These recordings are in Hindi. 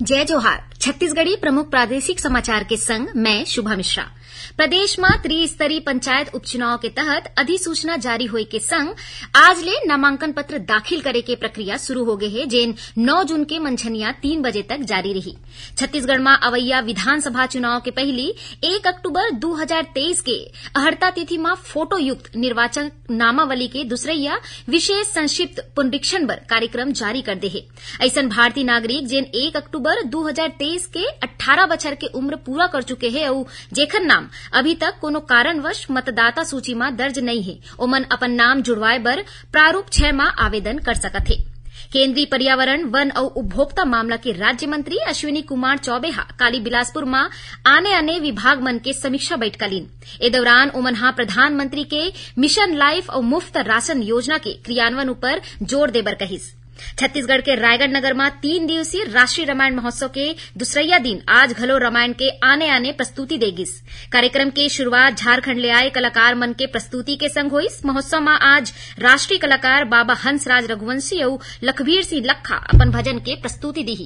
जय जोहार छत्तीसगढ़ी प्रमुख प्रादेशिक समाचार के संग मैं शुभा मिश्रा प्रदेश में त्रिस्तरीय पंचायत उपचुनाव के तहत अधिसूचना जारी होने के संग आज ले नामांकन पत्र दाखिल करे के प्रक्रिया शुरू हो गए है जेन 9 जून के मंझनिया तीन बजे तक जारी रही छत्तीसगढ़ में अवैया विधानसभा चुनाव के पहली एक अक्टूबर 2023 के अहर्ता तिथि में फोटो युक्त निर्वाचन नामावली के दुसरैया विशेष संक्षिप्त पुनरीक्षण पर कार्यक्रम जारी कर दे है ऐसा भारतीय नागरिक जेन एक अक्टूबर अक्टूबर 2023 के 18 बछर के उम्र पूरा कर चुके हैं और जेखर नाम अभी तक कोनो कारणवश मतदाता सूची में दर्ज नहीं है ओमन अपन नाम जुड़वाए बर प्रारूप छह माह आवेदन कर सकत हे केंद्रीय पर्यावरण वन और उपभोक्ता मामला के राज्य मंत्री अश्विनी कुमार चौबे हा काली बिलासपुर में आने आने विभाग मन के समीक्षा बैठक लीन ए दौरान उमन हा प्रधानमंत्री के मिशन लाइफ और मुफ्त राशन योजना के क्रियान्वयन पर जोर देबर कहिस छत्तीसगढ़ के रायगढ़ नगर में तीन दिवसीय राष्ट्रीय रामायण महोत्सव के दूसरैया दिन आज घलो रामायण के आने आने प्रस्तुति देगी कार्यक्रम की शुरुआत झारखंड ले आए कलाकार मन के प्रस्तुति के संग हुई महोत्सव में आज राष्ट्रीय कलाकार बाबा हंसराज रघुवंशी और लखबीर सिंह लखा अपन भजन के प्रस्तुति दी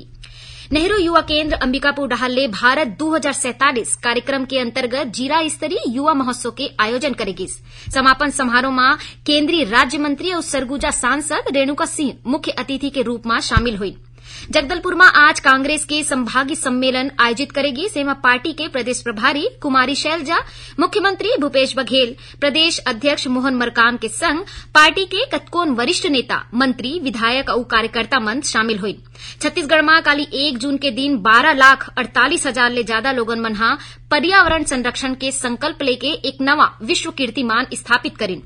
नेहरू युवा केंद्र अंबिकापुर डहल्ले ने भारत दो कार्यक्रम के अंतर्गत जिला स्तरीय युवा महोत्सव के आयोजन करेगी समापन समारोह में केंद्रीय राज्य मंत्री और सरगुजा सांसद रेणुका सिंह मुख्य अतिथि के रूप में शामिल हुई जगदलपुर में आज कांग्रेस के संभागीय सम्मेलन आयोजित करेगी सेमा पार्टी के प्रदेश प्रभारी कुमारी शैलजा मुख्यमंत्री भूपेश बघेल प्रदेश अध्यक्ष मोहन मरकाम के संग पार्टी के कतकोन वरिष्ठ नेता मंत्री विधायक और कार्यकर्ता मंच शामिल हुई छत्तीसगढ़ में काली एक जून के दिन बारह लाख अड़तालीस हजार ले ज्यादा लोगन मनहा पर्यावरण संरक्षण के संकल्प लेके एक नवा विश्व कीर्तिमान स्थापित करें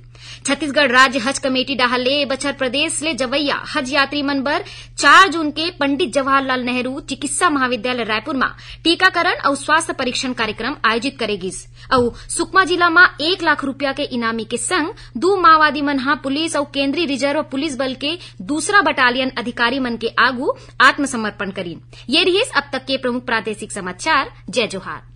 छत्तीसगढ़ राज्य हज कमेटी डाहर ले ए बछर प्रदेश ले जवैया हज यात्री मन बर चार जून के पंडित जवाहरलाल नेहरू चिकित्सा महाविद्यालय रायपुर में टीकाकरण और स्वास्थ्य परीक्षण कार्यक्रम आयोजित करेगी और सुकमा जिला में एक लाख रूपया के इनामी के संग दो माओवादी मन हा पुलिस और केंद्रीय रिजर्व पुलिस बल के दूसरा बटालियन अधिकारी मन के आगू आत्मसमर्पण करी ये रही अब तक के प्रमुख प्रादेशिक समाचार जय जोहार